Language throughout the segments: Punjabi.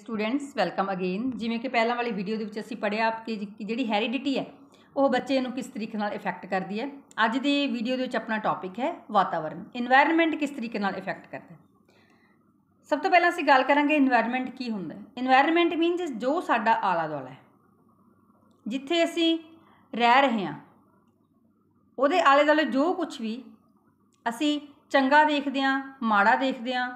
ਸਟੂਡੈਂਟਸ ਵੈਲਕਮ ਅਗੇਨ ਜਿਵੇਂ ਕਿ ਪਹਿਲਾਂ ਵਾਲੀ ਵੀਡੀਓ ਦੇ ਵਿੱਚ ਅਸੀਂ ਪੜਿਆ ਕਿ ਜਿਹੜੀ ਹੈਰੀਡਿਟੀ ਹੈ ਉਹ ਬੱਚੇ ਨੂੰ ਕਿਸ ਤਰੀਕੇ ਨਾਲ ਇਫੈਕਟ ਕਰਦੀ ਹੈ ਅੱਜ ਦੀ ਵੀਡੀਓ ਦੇ ਵਿੱਚ ਆਪਣਾ ਟੌਪਿਕ ਹੈ ਵਾਤਾਵਰਣ এনवायरमेंट ਕਿਸ ਤਰੀਕੇ ਨਾਲ ਇਫੈਕਟ ਕਰਦਾ ਹੈ ਸਭ ਤੋਂ ਪਹਿਲਾਂ ਅਸੀਂ ਗੱਲ ਕਰਾਂਗੇ এনवायरमेंट ਕੀ ਹੁੰਦਾ ਹੈ এনवायरमेंट ਮੀਨਸ ਜੋ ਸਾਡਾ ਆਲਾ ਦੁਆਲਾ ਹੈ ਜਿੱਥੇ ਅਸੀਂ ਰਹਿ ਰਹੇ ਹਾਂ ਉਹਦੇ ਆਲੇ ਦੁਆਲੇ ਜੋ ਕੁਝ ਵੀ ਅਸੀਂ ਚੰਗਾ ਦੇਖਦੇ ਹਾਂ ਮਾੜਾ ਦੇਖਦੇ ਹਾਂ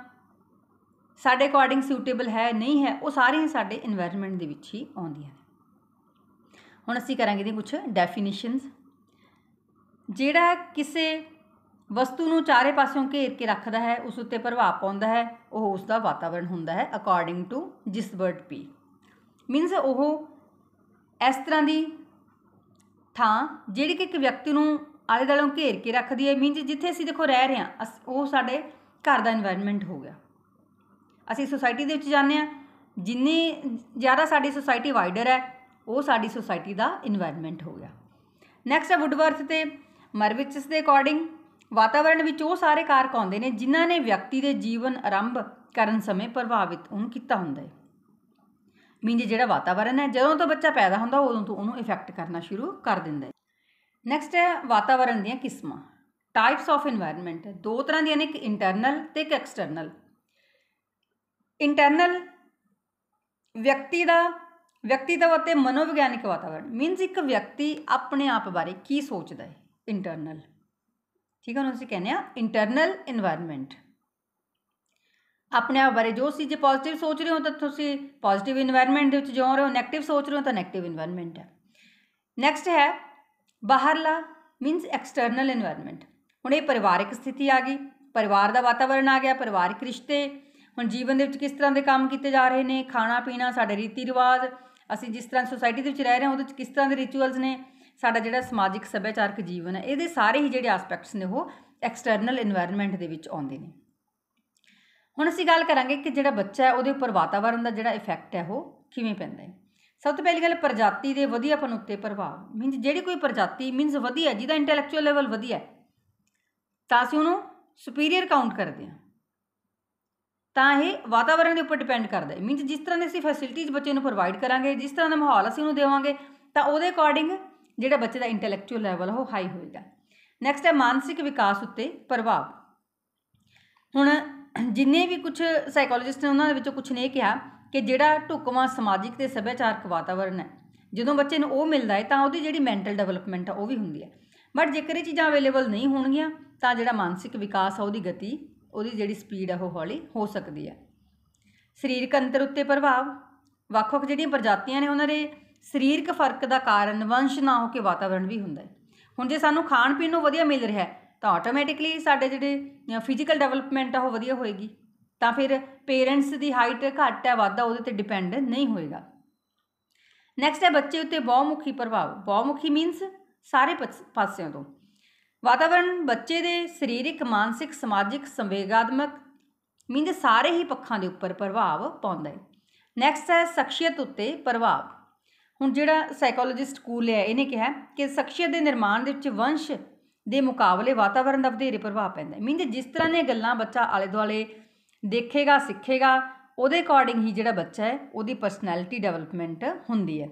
ਸਾਡੇ ਅਕੋਰਡਿੰਗ ਸੂਟੇਬਲ ਹੈ ਨਹੀਂ ਹੈ ਉਹ ਸਾਰੀਆਂ ਸਾਡੇ এনवायरमेंट ਦੇ ਵਿੱਚ ਹੀ ਆਉਂਦੀਆਂ ਨੇ ਹੁਣ ਅਸੀਂ ਕਰਾਂਗੇ ਦੀ ਕੁਝ ਡੈਫੀਨੇਸ਼ਨਸ ਜਿਹੜਾ ਕਿਸੇ ਵਸਤੂ ਨੂੰ ਚਾਰੇ ਪਾਸਿਓਂ ਘੇਰ ਕੇ ਰੱਖਦਾ ਹੈ ਉਸ ਉੱਤੇ ਪ੍ਰਭਾਵ ਪਾਉਂਦਾ ਹੈ ਉਹ ਉਸ ਦਾ ਵਾਤਾਵਰਣ ਹੁੰਦਾ ਹੈ ਅਕੋਰਡਿੰਗ ਟੂ ਜਿਸ ਵਰਡ ਪੀ ਮੀਨਸ ਉਹ ਇਸ ਤਰ੍ਹਾਂ ਦੀ ਥਾਂ ਜਿਹੜੀ ਕਿ ਇੱਕ ਵਿਅਕਤੀ ਨੂੰ ਆਲੇ ਦਾਲੋਂ ਘੇਰ ਕੇ ਰੱਖਦੀ ਹੈ ਮੀਨਸ ਜਿੱਥੇ ਅਸੀਂ ਦੇਖੋ ਰਹਿ ਰਹੇ ਹਾਂ ਉਹ ਸਾਡੇ ਘਰ ਦਾ এনवायरमेंट ਹੋ ਗਿਆ ਅਸੀਂ ਸੁਸਾਇਟੀ ਦੇ ਵਿੱਚ ਜਾਂਦੇ ਆ ਜਿੰਨੀ ਜ਼ਿਆਦਾ ਸਾਡੀ ਸੁਸਾਇਟੀ ਵਾਈਡਰ ਹੈ ਉਹ ਸਾਡੀ ਸੁਸਾਇਟੀ ਦਾ এনवायरमेंट ਹੋ ਗਿਆ ਨੈਕਸਟ ਹੈ ਵੁੱਡਵਰਥ ਤੇ ਮਰਵਿਚਸ ਦੇ ਅਕੋਰਡਿੰਗ ਵਾਤਾਵਰਣ ਵਿੱਚ ਉਹ ਸਾਰੇ ਕਾਰਕ ਆਉਂਦੇ ਨੇ ਜਿਨ੍ਹਾਂ ਨੇ ਵਿਅਕਤੀ ਦੇ ਜੀਵਨ ਆਰੰਭ ਕਰਨ ਸਮੇਂ ਪ੍ਰਭਾਵਿਤ ਉਹਨੂੰ ਕੀਤਾ ਹੁੰਦਾ ਹੈ ਮੀਨਜ਼ ਜਿਹੜਾ ਵਾਤਾਵਰਣ ਹੈ ਜਦੋਂ ਤੋਂ ਬੱਚਾ ਪੈਦਾ ਹੁੰਦਾ ਉਦੋਂ ਤੋਂ ਉਹਨੂੰ ਇਫੈਕਟ ਕਰਨਾ ਸ਼ੁਰੂ ਕਰ ਦਿੰਦਾ ਹੈ ਨੈਕਸਟ ਹੈ ਵਾਤਾਵਰਣ ਦੀਆਂ ਕਿਸਮਾਂ ਟਾਈਪਸ ਆਫ এনवायरमेंट ਦੋ ਤਰ੍ਹਾਂ ਦੀਆਂ ਨੇ ਇੱਕ ਇੰਟਰਨਲ ਤੇ ਇੱਕ ਐਕਸਟਰਨਲ ਇੰਟਰਨਲ ਵਿਅਕਤੀ ਦਾ ਵਿਅਕਤੀਤਵ ਅਤੇ ਮਨੋਵਿਗਿਆਨਿਕ ਵਾਤਾਵਰਣ ਮੀਨਸ ਇੱਕ ਵਿਅਕਤੀ ਆਪਣੇ ਆਪ ਬਾਰੇ ਕੀ ਸੋਚਦਾ ਹੈ ਇੰਟਰਨਲ ਠੀਕ ਹੈ ਉਹਨੂੰ ਅਸੀਂ ਕਹਿੰਦੇ ਆ ਇੰਟਰਨਲ এনवायरमेंट ਆਪਣੇ ਆਪ ਬਾਰੇ ਜੋ ਸੀ ਜੇ ਪੋਜ਼ਿਟਿਵ ਸੋਚ ਰਹੇ ਹੋ ਤਾਂ ਤੁਸੀਂ ਪੋਜ਼ਿਟਿਵ এনवायरमेंट ਦੇ ਵਿੱਚ ਜਿਉਂ ਰਹੇ ਹੋ 네ਗੇਟਿਵ ਸੋਚ ਰਹੇ ਹੋ ਤਾਂ 네ਗੇਟਿਵ এনवायरमेंट ਹੈ ਨੈਕਸਟ ਹੈ ਬਾਹਰਲਾ ਮੀਨਸ ਐਕਸਟਰਨਲ এনवायरमेंट ਹੁਣ ਇਹ ਪਰਿਵਾਰਿਕ ਸਥਿਤੀ ਆ ਗਈ ਪਰਿਵਾਰ ਦਾ ਵਾਤਾਵਰਣ ਆ ਗਿਆ ਪਰਿਵਾਰਿਕ ਰਿਸ਼ਤੇ ਹੁਣ ਜੀਵਨ ਦੇ ਵਿੱਚ ਕਿਸ ਤਰ੍ਹਾਂ ਦੇ ਕੰਮ ਕੀਤੇ ਜਾ ਰਹੇ ਨੇ ਖਾਣਾ ਪੀਣਾ ਸਾਡੇ ਰੀਤੀ ਰਿਵਾਜ ਅਸੀਂ ਜਿਸ ਤਰ੍ਹਾਂ ਸੋਸਾਇਟੀ ਦੇ ਵਿੱਚ ਰਹਿ ਰਹੇ ਹਾਂ ਉਹਦੇ ਵਿੱਚ ਕਿਸ ਤਰ੍ਹਾਂ ਦੇ ਰਿਚੁਅਲਸ ਨੇ ਸਾਡਾ ਜਿਹੜਾ ਸਮਾਜਿਕ ਸੱਭਿਆਚਾਰਕ ਜੀਵਨ ਹੈ ਇਹਦੇ ਸਾਰੇ ਹੀ ਜਿਹੜੇ ਐਸਪੈਕਟਸ ਨੇ ਉਹ ਐਕਸਟਰਨਲ এনवायरमेंट ਦੇ ਵਿੱਚ ਆਉਂਦੇ ਨੇ ਹੁਣ ਅਸੀਂ ਗੱਲ ਕਰਾਂਗੇ ਕਿ ਜਿਹੜਾ ਬੱਚਾ ਹੈ ਉਹਦੇ ਉੱਪਰ ਵਾਤਾਵਰਣ ਦਾ ਜਿਹੜਾ ਇਫੈਕਟ ਹੈ ਉਹ ਕਿਵੇਂ ਪੈਂਦਾ ਹੈ ਸਭ ਤੋਂ ਪਹਿਲੀ ਗੱਲ ਪ੍ਰਜਾਤੀ ਦੇ ਵਧੀਆਪਨ ਉੱਤੇ ਪ੍ਰਭਾਵ ਮੀਨਸ ਜਿਹੜੀ ਕੋਈ ਪ੍ਰਜਾਤੀ ਮੀਨਸ ਵਧੀਆ ਜਿਹਦਾ ਇੰਟੈਲੈਕਚੁਅਲ ਲੈਵਲ ਵਧੀਆ ਤਾਂ ਅਸੀਂ ਉਹਨੂੰ ਸੁਪੀਰੀਅਰ ਕਾਊਂਟ ਕਰਦੇ ਹਾਂ ਤਾਂ ਇਹ ਵਾਤਾਵਰਣ ਦੇ ਉੱਪਰ ਡਿਪੈਂਡ ਕਰਦਾ ਹੈ ਮੀਨਸ ਜਿਸ ਤਰ੍ਹਾਂ ਦੇ ਅਸੀਂ ਫੈਸਿਲਿਟੀਜ਼ ਬੱਚੇ ਨੂੰ ਪ੍ਰੋਵਾਈਡ ਕਰਾਂਗੇ ਜਿਸ ਤਰ੍ਹਾਂ ਦਾ ਮਾਹੌਲ ਅਸੀਂ ਉਹਨੂੰ ਦੇਵਾਂਗੇ ਤਾਂ ਉਹਦੇ ਅਕੋਰਡਿੰਗ ਜਿਹੜਾ ਬੱਚੇ ਦਾ ਇੰਟੈਲੈਕਚੁਅਲ ਲੈਵਲ ਉਹ ਹਾਈ ਹੋਏਗਾ ਨੈਕਸਟ ਹੈ ਮਾਨਸਿਕ ਵਿਕਾਸ ਉੱਤੇ ਪ੍ਰਭਾਵ ਹੁਣ ਜਿੰਨੇ ਵੀ ਕੁਝ ਸਾਈਕੋਲੋਜਿਸਟ ਨੇ ਉਹਨਾਂ ਦੇ ਵਿੱਚੋਂ ਕੁਝ ਨੇ ਇਹ ਕਿਹਾ ਕਿ ਜਿਹੜਾ ਢੁਕਵਾਂ ਸਮਾਜਿਕ ਤੇ ਸੱਭਿਆਚਾਰਕ ਵਾਤਾਵਰਣ ਹੈ ਜਦੋਂ ਬੱਚੇ ਨੂੰ ਉਹ ਮਿਲਦਾ ਹੈ ਤਾਂ ਉਹਦੀ ਜਿਹੜੀ ਮੈਂਟਲ ਡਿਵੈਲਪਮੈਂਟ ਆ ਉਹ ਵੀ ਹੁੰਦੀ ਹੈ ਬਟ ਜੇਕਰ ਇਹ ਚੀਜ਼ਾਂ ਅਵੇਲੇਬਲ ਨਹੀਂ ਹੋਣਗੀਆਂ ਤਾਂ ਜਿਹੜਾ ਮਾਨਸਿਕ ਵਿਕਾਸ ਆ ਉਹਦੀ ਗਤੀ ਉਹਦੀ ਜਿਹੜੀ ਸਪੀਡ ਆ ਉਹ ਹੌਲੀ ਹੋ ਸਕਦੀ ਆ ਸਰੀਰਕ ਅੰਤਰ ਉੱਤੇ ਪ੍ਰਭਾਵ ਵੱਖ-ਵੱਖ ਜਿਹੜੀਆਂ ਪ੍ਰਜਾਤੀਆਂ ਨੇ ਉਹਨਾਂ ਦੇ ਸਰੀਰਕ ਫਰਕ ਦਾ ਕਾਰਨ ਵੰਸ਼ ਨਾ ਹੋ ਕੇ ਵਾਤਾਵਰਣ ਵੀ ਹੁੰਦਾ ਹੈ ਹੁਣ ਜੇ ਸਾਨੂੰ ਖਾਣ ਪੀਣ ਨੂੰ ਵਧੀਆ ਮਿਲ ਰਿਹਾ ਤਾਂ ਆਟੋਮੈਟਿਕਲੀ ਸਾਡੇ ਜਿਹੜੇ ਫਿਜ਼ੀਕਲ ਡਿਵੈਲਪਮੈਂਟ ਆ ਉਹ ਵਧੀਆ ਹੋਏਗੀ ਤਾਂ ਫਿਰ ਪੇਰੈਂਟਸ ਦੀ ਹਾਈਟ ਘੱਟ ਹੈ ਵਾਧਾ ਉਹਦੇ ਤੇ ਡਿਪੈਂਡ ਨਹੀਂ ਹੋਏਗਾ ਨੈਕਸਟ ਹੈ ਬੱਚੇ ਉੱਤੇ ਬਹੁਮੁਖੀ ਪ੍ਰਭਾਵ ਬਹੁਮੁਖੀ ਮੀਨਸ ਸਾਰੇ ਪਾਸਿਆਂ ਤੋਂ ਵਾਤਾਵਰਣ ਬੱਚੇ ਦੇ ਸਰੀਰਕ ਮਾਨਸਿਕ ਸਮਾਜਿਕ ਸੰਵੇਗਾਤਮਕ ਮੀਨ ਦੇ ਸਾਰੇ ਹੀ ਪੱਖਾਂ ਦੇ ਉੱਪਰ ਪ੍ਰਭਾਵ ਪਾਉਂਦਾ ਹੈ ਨੈਕਸਟ ਹੈ ਸ਼ਖਸੀਅਤ ਉੱਤੇ ਪ੍ਰਭਾਵ ਹੁਣ ਜਿਹੜਾ ਸਾਈਕੋਲੋਜਿਸਟ ਕੂਲ ਹੈ ਇਹਨੇ ਕਿਹਾ ਕਿ ਸ਼ਖਸੀਅਤ ਦੇ ਨਿਰਮਾਣ ਦੇ ਵਿੱਚ ਵੰਸ਼ ਦੇ ਮੁਕਾਬਲੇ ਵਾਤਾਵਰਣ ਦਾ ਵਧੇਰੇ ਪ੍ਰਭਾਵ ਪੈਂਦਾ ਹੈ ਮੀਨ ਜਿਸ ਤਰ੍ਹਾਂ ਨੇ ਗੱਲਾਂ ਬੱਚਾ ਆਲੇ ਦੁਆਲੇ ਦੇਖੇਗਾ ਸਿੱਖੇਗਾ ਉਹਦੇ ਅਕੋਰਡਿੰਗ ਹੀ ਜਿਹੜਾ ਬੱਚਾ ਹੈ ਉਹਦੀ ਪਰਸਨੈਲਿਟੀ ਡਿਵੈਲਪਮੈਂਟ ਹੁੰਦੀ ਹੈ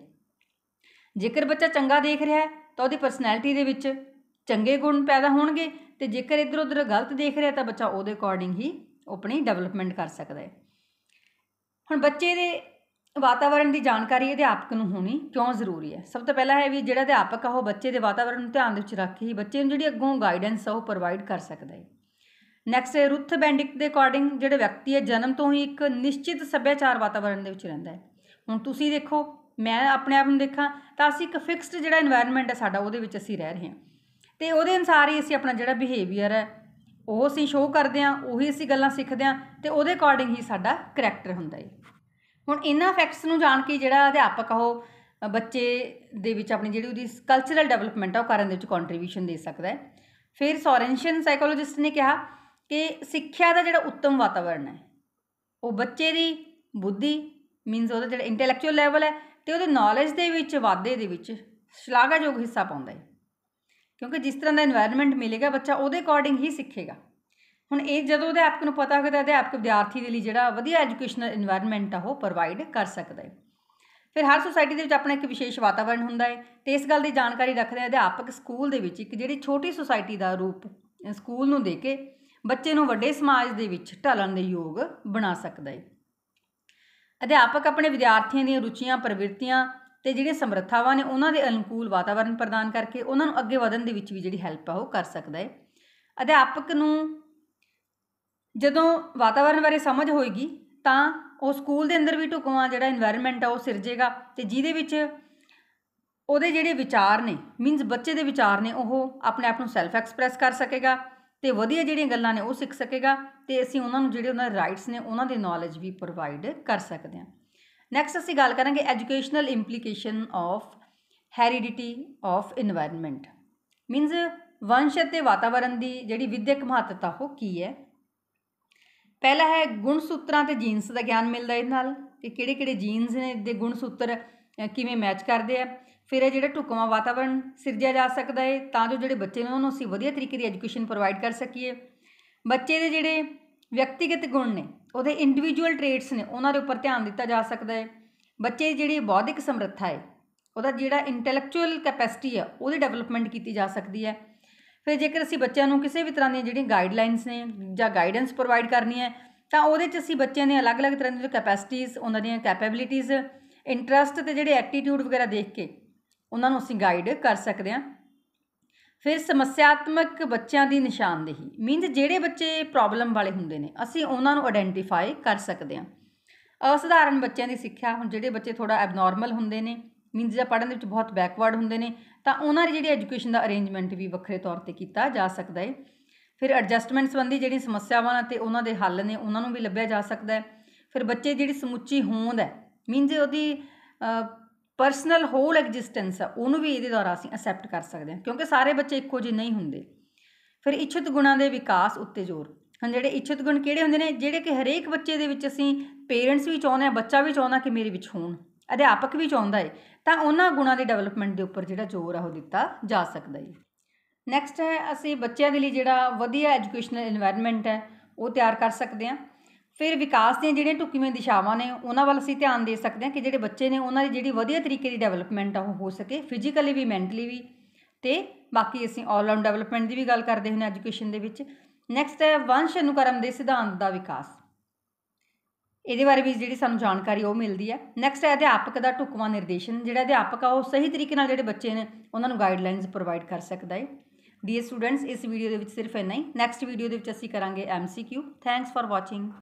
ਜੇਕਰ ਬੱਚਾ ਚੰਗਾ ਦੇਖ ਰਿਹਾ ਹੈ ਤਾਂ ਉਹਦੀ ਪਰਸਨੈਲਿਟੀ ਦੇ ਵਿੱਚ ਚੰਗੇ ਗੁਣ ਪੈਦਾ ਹੋਣਗੇ ਤੇ ਜੇਕਰ ਇਧਰ ਉਧਰ ਗਲਤ ਦੇਖ ਰਿਹਾ ਤਾਂ ਬੱਚਾ ਉਹਦੇ ਅਕੋਰਡਿੰਗ ਹੀ ਆਪਣੀ ਡਿਵੈਲਪਮੈਂਟ ਕਰ ਸਕਦਾ ਹੈ ਹੁਣ ਬੱਚੇ ਦੇ ਵਾਤਾਵਰਣ ਦੀ ਜਾਣਕਾਰੀ ਅਧਿਆਪਕ ਨੂੰ ਹੋਣੀ ਕਿਉਂ ਜ਼ਰੂਰੀ ਹੈ ਸਭ ਤੋਂ ਪਹਿਲਾਂ ਹੈ ਵੀ ਜਿਹੜਾ ਅਧਿਆਪਕ ਆ ਉਹ ਬੱਚੇ ਦੇ ਵਾਤਾਵਰਣ ਨੂੰ ਧਿਆਨ ਦੇ ਵਿੱਚ ਰੱਖ ਹੀ ਬੱਚੇ ਨੂੰ ਜਿਹੜੀ ਅੱਗੋਂ ਗਾਈਡੈਂਸ ਆ ਉਹ ਪ੍ਰੋਵਾਈਡ ਕਰ ਸਕਦਾ ਹੈ ਨੈਕਸਟ ਹੈ ਰੁੱਥ ਬੈਂਡਿਕ ਦੇ ਅਕੋਰਡਿੰਗ ਜਿਹੜੇ ਵਿਅਕਤੀ ਹੈ ਜਨਮ ਤੋਂ ਹੀ ਇੱਕ ਨਿਸ਼ਚਿਤ ਸੱਭਿਆਚਾਰ ਵਾਤਾਵਰਣ ਦੇ ਵਿੱਚ ਰਹਿੰਦਾ ਹੈ ਹੁਣ ਤੁਸੀਂ ਦੇਖੋ ਮੈਂ ਆਪਣੇ ਆਪ ਨੂੰ ਦੇਖਾਂ ਤਾਂ ਅਸੀਂ ਇੱਕ ਫਿਕਸਡ ਜਿਹੜਾ এনवायरमेंट ਹੈ ਸਾਡਾ ਉਹਦੇ ਵਿੱਚ ਅਸੀਂ ਰਹਿ ਰਹੇ ਹਾਂ ਤੇ ਉਹਦੇ ਅਨਸਾਰ ਹੀ ਅਸੀਂ ਆਪਣਾ ਜਿਹੜਾ ਬਿਹੇਵੀਅਰ ਹੈ ਉਹ ਅਸੀਂ ਸ਼ੋਅ ਕਰਦੇ ਆ ਉਹੀ ਅਸੀਂ ਗੱਲਾਂ ਸਿੱਖਦੇ ਆ ਤੇ ਉਹਦੇ ਅਕੋਰਡਿੰਗ ਹੀ ਸਾਡਾ ਕੈਰੈਕਟਰ ਹੁੰਦਾ ਹੈ ਹੁਣ ਇਹਨਾਂ ਫੈਕਟਸ ਨੂੰ ਜਾਣ ਕੇ ਜਿਹੜਾ ਅਧਿਆਪਕ ਉਹ ਬੱਚੇ ਦੇ ਵਿੱਚ ਆਪਣੀ ਜਿਹੜੀ ਉਹਦੀ ਕਲਚਰਲ ਡਿਵੈਲਪਮੈਂਟ ਆ ਉਹ ਕਰਨ ਦੇ ਵਿੱਚ ਕੰਟਰੀਬਿਊਸ਼ਨ ਦੇ ਸਕਦਾ ਹੈ ਫਿਰ ਸੋਰੈਂਸ਼ੀਅਨ ਸਾਈਕੋਲੋਜਿਸਟ ਨੇ ਕਿਹਾ ਕਿ ਸਿੱਖਿਆ ਦਾ ਜਿਹੜਾ ਉੱਤਮ ਵਾਤਾਵਰਣ ਹੈ ਉਹ ਬੱਚੇ ਦੀ ਬੁੱਧੀ ਮੀਨਸ ਉਹਦਾ ਜਿਹੜਾ ਇੰਟੈਲੈਕਚੁਅਲ ਲੈਵਲ ਹੈ ਤੇ ਉਹਦੇ ਨੌਲੇਜ ਦੇ ਵਿੱਚ ਵਾਧੇ ਦੇ ਵਿੱਚ ਸ਼ਲਾਘਾਯੋਗ ਹਿੱਸਾ ਪਾਉਂਦਾ ਹੈ ਕਿਉਂਕਿ ਜਿਸ ਤਰ੍ਹਾਂ ਦਾ এনवायरमेंट ਮਿਲੇਗਾ ਬੱਚਾ ਉਹਦੇ ਅਕੋਰਡਿੰਗ ਹੀ ਸਿੱਖੇਗਾ ਹੁਣ ਇਹ ਜਦੋਂ ਉਹਦੇ ਅਧਿਆਪਕ ਨੂੰ ਪਤਾ ਹੋਵੇ ਤਾਂ ਅਧਿਆਪਕ ਵਿਦਿਆਰਥੀ ਦੇ ਲਈ ਜਿਹੜਾ ਵਧੀਆ ਐਜੂਕੇਸ਼ਨਲ এনवायरमेंट ਆ ਉਹ ਪ੍ਰੋਵਾਈਡ ਕਰ ਸਕਦਾ ਹੈ ਫਿਰ ਹਰ ਸੋਸਾਇਟੀ ਦੇ ਵਿੱਚ ਆਪਣਾ ਇੱਕ ਵਿਸ਼ੇਸ਼ ਵਾਤਾਵਰਣ ਹੁੰਦਾ ਹੈ ਤੇ ਇਸ ਗੱਲ ਦੀ ਜਾਣਕਾਰੀ ਰੱਖਦੇ ਅਧਿਆਪਕ ਸਕੂਲ ਦੇ ਵਿੱਚ ਇੱਕ ਜਿਹੜੀ ਛੋਟੀ ਸੋਸਾਇਟੀ ਦਾ ਰੂਪ ਸਕੂਲ ਨੂੰ ਦੇ ਕੇ ਬੱਚੇ ਨੂੰ ਵੱਡੇ ਸਮਾਜ ਦੇ ਵਿੱਚ ਢਲਣ ਦੇ ਯੋਗ ਬਣਾ ਸਕਦਾ ਹੈ ਅਧਿਆਪਕ ਆਪਣੇ ਵਿਦਿਆਰਥੀਆਂ ਦੀਆਂ ਰੁਚੀਆਂ ਪ੍ਰਵਿਰਤੀਆਂ ਤੇ ਜਿਹੜੇ ਸਮਰੱਥਾਵਾਂ ਨੇ ਉਹਨਾਂ ਦੇ ਅਨੁਕੂਲ ਵਾਤਾਵਰਣ ਪ੍ਰਦਾਨ ਕਰਕੇ ਉਹਨਾਂ ਨੂੰ ਅੱਗੇ ਵਧਣ ਦੇ ਵਿੱਚ ਵੀ ਜਿਹੜੀ ਹੈਲਪ ਆ ਉਹ ਕਰ ਸਕਦਾ ਹੈ ਅਧਿਆਪਕ ਨੂੰ ਜਦੋਂ ਵਾਤਾਵਰਣ ਬਾਰੇ ਸਮਝ ਹੋਏਗੀ ਤਾਂ ਉਹ ਸਕੂਲ ਦੇ ਅੰਦਰ ਵੀ ਟੁਕਵਾ ਜਿਹੜਾ এনवायरमेंट ਆ ਉਹ ਸਿਰਜੇਗਾ ਤੇ ਜਿਹਦੇ ਵਿੱਚ ਉਹਦੇ ਜਿਹੜੇ ਵਿਚਾਰ ਨੇ ਮੀਨਸ ਬੱਚੇ ਦੇ ਵਿਚਾਰ ਨੇ ਉਹ ਆਪਣੇ ਆਪ ਨੂੰ ਸੈਲਫ ਐਕਸਪ੍ਰੈਸ ਕਰ ਸਕੇਗਾ ਤੇ ਵਧੀਆ ਜਿਹੜੀਆਂ ਗੱਲਾਂ ਨੇ ਉਹ ਸਿੱਖ ਸਕੇਗਾ ਤੇ ਅਸੀਂ ਉਹਨਾਂ ਨੂੰ ਜਿਹੜੇ ਉਹਨਾਂ ਦੇ ਰਾਈਟਸ ਨੇ ਉਹਨਾਂ ਦੀ ਨੌਲੇਜ ਵੀ ਪ੍ਰੋਵਾਈਡ ਕਰ ਸਕਦੇ ਹਾਂ ਨੈਕਸਟ ਅਸੀਂ ਗੱਲ ਕਰਾਂਗੇ educational implication of heredity of environment means ਵੰਸ਼ ਅਤੇ ਵਾਤਾਵਰਣ ਦੀ ਜਿਹੜੀ ਵਿਦਿਅਕ ਮਹੱਤਤਾ ਉਹ ਕੀ ਹੈ ਪਹਿਲਾ ਹੈ ਗੁਣ ਸੂਤਰਾਂ ਤੇ ਜੀਨਸ ਦਾ ਗਿਆਨ ਮਿਲਦਾ ਇਹਦੇ ਨਾਲ ਕਿ ਕਿਹੜੇ ਕਿਹੜੇ ਜੀਨਸ ਨੇ ਦੇ ਗੁਣ ਸੂਤਰ ਕਿਵੇਂ ਮੈਚ ਕਰਦੇ ਆ ਫਿਰ ਇਹ ਜਿਹੜਾ ਟੁਕਮਾ ਵਾਤਾਵਰਣ ਸਿਰਜਿਆ ਜਾ ਸਕਦਾ ਹੈ ਤਾਂ ਜੋ ਜਿਹੜੇ ਬੱਚੇ ਨੇ ਉਹਨਾਂ ਨੂੰ ਅਸੀਂ ਵਧੀਆ ਤਰੀਕੇ ਦੀ ਐਜੂਕੇਸ਼ਨ ਪ੍ਰੋਵਾਈਡ ਕਰ ਸਕੀਏ ਬੱਚੇ ਦੇ ਜਿਹੜੇ ਵਿਅਕਤੀਗਤ ਗੁਣ ਨੇ ਉਹਦੇ ਇੰਡੀਵਿਜੂਅਲ ਟ੍ਰੇਟਸ ਨੇ ਉਹਨਾਂ ਦੇ ਉੱਪਰ ਧਿਆਨ ਦਿੱਤਾ ਜਾ ਸਕਦਾ ਹੈ ਬੱਚੇ ਜਿਹੜੀ ਬੌਧਿਕ ਸਮਰੱਥਾ ਹੈ ਉਹਦਾ ਜਿਹੜਾ ਇੰਟੈਲੈਕਚੁਅਲ ਕੈਪੈਸਿਟੀ ਹੈ ਉਹਦੀ ਡਿਵੈਲਪਮੈਂਟ ਕੀਤੀ ਜਾ ਸਕਦੀ ਹੈ ਫਿਰ ਜੇਕਰ ਅਸੀਂ ਬੱਚਿਆਂ ਨੂੰ ਕਿਸੇ ਵੀ ਤਰ੍ਹਾਂ ਦੀਆਂ ਜਿਹੜੀਆਂ ਗਾਈਡਲਾਈਨਸ ਨੇ ਜਾਂ ਗਾਈਡੈਂਸ ਪ੍ਰੋਵਾਈਡ ਕਰਨੀ ਹੈ ਤਾਂ ਉਹਦੇ 'ਚ ਅਸੀਂ ਬੱਚਿਆਂ ਦੇ ਅਲੱਗ-ਅਲੱਗ ਤਰ੍ਹਾਂ ਦੀਆਂ ਕੈਪੈਸਿਟੀਆਂ ਉਹਨਾਂ ਦੀਆਂ ਕੈਪੇਬਿਲਿਟੀਆਂ ਇੰਟਰਸਟ ਤੇ ਜਿਹੜੇ ਐਟੀਟਿਊਡ ਵਗੈਰਾ ਦੇਖ ਕੇ ਉਹਨਾਂ ਨੂੰ ਅਸੀਂ ਗਾਈਡ ਕਰ ਸਕਦੇ ਹਾਂ ਫਿਰ ਸਮੱਸਿਆਤਮਕ ਬੱਚਿਆਂ ਦੀ ਨਿਸ਼ਾਨਦੇਹੀ ਮੀਨਸ ਜਿਹੜੇ ਬੱਚੇ ਪ੍ਰੋਬਲਮ ਵਾਲੇ ਹੁੰਦੇ ਨੇ ਅਸੀਂ ਉਹਨਾਂ ਨੂੰ ਆਇਡੈਂਟੀਫਾਈ ਕਰ ਸਕਦੇ ਹਾਂ ਅਸਧਾਰਨ ਬੱਚਿਆਂ ਦੀ ਸਿੱਖਿਆ ਹੁਣ ਜਿਹੜੇ ਬੱਚੇ ਥੋੜਾ ਐਬਨੋਰਮਲ ਹੁੰਦੇ ਨੇ ਮੀਨਸ ਜਿਹੜਾ ਪੜ੍ਹਨ ਦੇ ਵਿੱਚ ਬਹੁਤ ਬੈਕਵਰਡ ਹੁੰਦੇ ਨੇ ਤਾਂ ਉਹਨਾਂ ਦੀ ਜਿਹੜੀ ਐਜੂਕੇਸ਼ਨ ਦਾ ਅਰੇਂਜਮੈਂਟ ਵੀ ਵੱਖਰੇ ਤੌਰ ਤੇ ਕੀਤਾ ਜਾ ਸਕਦਾ ਹੈ ਫਿਰ ਐਡਜਸਟਮੈਂਟ ਸੰਬੰਧੀ ਜਿਹੜੀ ਸਮੱਸਿਆਵਾਂ ਤੇ ਉਹਨਾਂ ਦੇ ਹੱਲ ਨੇ ਉਹਨਾਂ ਨੂੰ ਵੀ ਲੱਭਿਆ ਜਾ ਸਕਦਾ ਹੈ ਫਿਰ ਬੱਚੇ ਜਿਹੜੀ ਸਮੁੱਚੀ ਹੋਂਦ ਹੈ ਮੀਨਸ ਉਹਦੀ ਪਰਸਨਲ ਹੋਲ ਐਗਜ਼ਿਸਟੈਂਸ ਆ ਉਹਨੂੰ ਵੀ ਇਹਦੇ ਦੁਆਰਾ ਅਸੀਂ ਅਸੈਪਟ ਕਰ ਸਕਦੇ ਹਾਂ ਕਿਉਂਕਿ ਸਾਰੇ ਬੱਚੇ ਇੱਕੋ ਜਿਹੇ ਨਹੀਂ ਹੁੰਦੇ ਫਿਰ ਇੱਛਤ ਗੁਣਾਂ ਦੇ ਵਿਕਾਸ ਉੱਤੇ ਜ਼ੋਰ ਹਨ ਜਿਹੜੇ ਇੱਛਤ ਗੁਣ ਕਿਹੜੇ ਹੁੰਦੇ ਨੇ ਜਿਹੜੇ ਕਿ ਹਰੇਕ ਬੱਚੇ ਦੇ ਵਿੱਚ ਅਸੀਂ ਪੇਰੈਂਟਸ ਵੀ ਚਾਹੁੰਦੇ ਆ ਬੱਚਾ ਵੀ ਚਾਹੁੰਦਾ ਕਿ ਮੇਰੇ ਵਿੱਚ ਹੋਣ ਅਧਿਆਪਕ ਵੀ ਚਾਹੁੰਦਾ ਏ ਤਾਂ ਉਹਨਾਂ ਗੁਣਾਂ ਦੀ ਡਿਵੈਲਪਮੈਂਟ ਦੇ ਉੱਪਰ ਜਿਹੜਾ ਜ਼ੋਰ ਆ ਉਹ ਦਿੱਤਾ ਜਾ ਸਕਦਾ ਏ ਨੈਕਸਟ ਹੈ ਅਸੀਂ ਬੱਚਿਆਂ ਦੇ ਲਈ ਜਿਹੜਾ ਵਧੀਆ ਐਜੂਕੇਸ਼ਨਲ এনवायरमेंट ਹੈ ਉਹ ਤਿਆਰ ਕਰ ਸਕਦੇ ਹਾਂ ਫਿਰ ਵਿਕਾਸ ਦੀਆਂ ਜਿਹੜੀਆਂ ਢੁਕਵੀਆਂ ਦਿਸ਼ਾਵਾਂ ਨੇ ਉਹਨਾਂ ਵੱਲ ਅਸੀਂ ਧਿਆਨ ਦੇ ਸਕਦੇ ਹਾਂ ਕਿ ਜਿਹੜੇ ਬੱਚੇ ਨੇ ਉਹਨਾਂ ਦੀ ਜਿਹੜੀ ਵਧੀਆ ਤਰੀਕੇ ਦੀ ਡਿਵੈਲਪਮੈਂਟ ਆ ਉਹ ਹੋ ਸਕੇ ਫਿਜ਼ੀਕਲੀ ਵੀ ਮੈਂਟਲੀ ਵੀ ਤੇ ਬਾਕੀ ਅਸੀਂ ਆਲਰਾਊਂਡ ਡਿਵੈਲਪਮੈਂਟ ਦੀ ਵੀ ਗੱਲ ਕਰਦੇ ਹਾਂ ਐਜੂਕੇਸ਼ਨ ਦੇ ਵਿੱਚ ਨੈਕਸਟ ਹੈ ਵੰਸ਼ ਅਨੁਕਰਮ ਦੇ ਸਿਧਾਂਤ ਦਾ ਵਿਕਾਸ ਇਹਦੇ ਬਾਰੇ ਵੀ ਜਿਹੜੀ ਸਾਨੂੰ ਜਾਣਕਾਰੀ ਉਹ ਮਿਲਦੀ ਹੈ ਨੈਕਸਟ ਹੈ ਅਧਿਆਪਕ ਦਾ ਟੁਕਵਾ ਨਿਰਦੇਸ਼ਨ ਜਿਹੜਾ ਅਧਿਆਪਕ ਆ ਉਹ ਸਹੀ ਤਰੀਕੇ ਨਾਲ ਜਿਹੜੇ ਬੱਚੇ ਨੇ ਉਹਨਾਂ ਨੂੰ ਗਾਈਡਲਾਈਨਸ ਪ੍ਰੋਵਾਈਡ ਕਰ ਸਕਦਾ ਹੈ ਡੀਅਰ ਸਟੂਡੈਂਟਸ ਇਸ ਵੀਡੀਓ ਦੇ ਵਿੱਚ ਸਿਰਫ ਇੰਨਾ ਹੀ ਨੈਕਸਟ ਵੀਡੀਓ ਦੇ ਵਿੱਚ ਅਸੀਂ ਕਰਾਂਗੇ ਐਮਸੀਕਿਊ ਥੈਂਕਸ ਫਾਰ ਵਾਚਿੰਗ